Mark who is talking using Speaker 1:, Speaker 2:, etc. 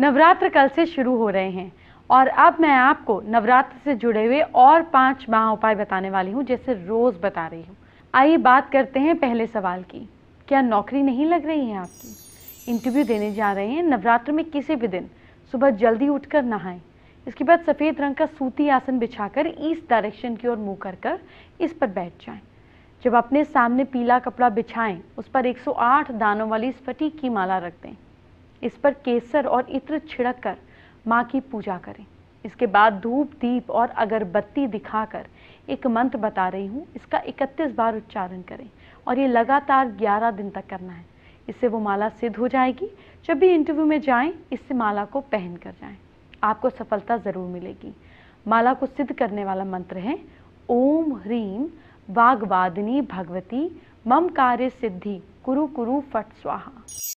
Speaker 1: नवरात्र कल से शुरू हो रहे हैं और अब मैं आपको नवरात्र से जुड़े हुए और पांच महा उपाय बताने वाली हूँ जैसे रोज़ बता रही हूँ आइए बात करते हैं पहले सवाल की क्या नौकरी नहीं लग रही है आपकी इंटरव्यू देने जा रहे हैं नवरात्र में किसी भी दिन सुबह जल्दी उठकर नहाएं इसके बाद सफ़ेद रंग का सूती आसन बिछाकर ईस्ट डायरेक्शन की ओर मुंह कर कर इस पर बैठ जाएं। जब अपने सामने पीला कपड़ा बिछाएं उस पर 108 दानों वाली स्फटिक की माला रख दें इस पर केसर और इत्र छिड़क कर माँ की पूजा करें इसके बाद धूप दीप और अगरबत्ती दिखाकर एक मंत्र बता रही हूँ इसका 31 बार उच्चारण करें और ये लगातार 11 दिन तक करना है इससे वो माला सिद्ध हो जाएगी जब भी इंटरव्यू में जाएं इससे माला को पहन कर जाएं आपको सफलता ज़रूर मिलेगी माला को सिद्ध करने वाला मंत्र है ओम ह्रीम वागवादिनी भगवती मम कार्य सिद्धि कुरु कुरु फट स्वाहा